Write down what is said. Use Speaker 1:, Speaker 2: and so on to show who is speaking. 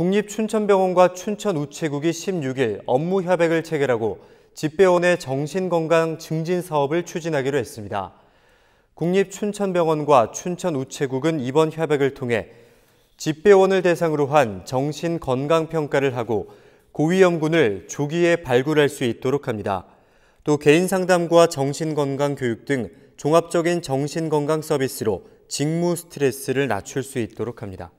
Speaker 1: 국립춘천병원과 춘천우체국이 16일 업무협약을 체결하고 집배원의 정신건강 증진 사업을 추진하기로 했습니다. 국립춘천병원과 춘천우체국은 이번 협약을 통해 집배원을 대상으로 한 정신건강평가를 하고 고위험군을 조기에 발굴할 수 있도록 합니다. 또 개인상담과 정신건강 교육 등 종합적인 정신건강 서비스로 직무 스트레스를 낮출 수 있도록 합니다.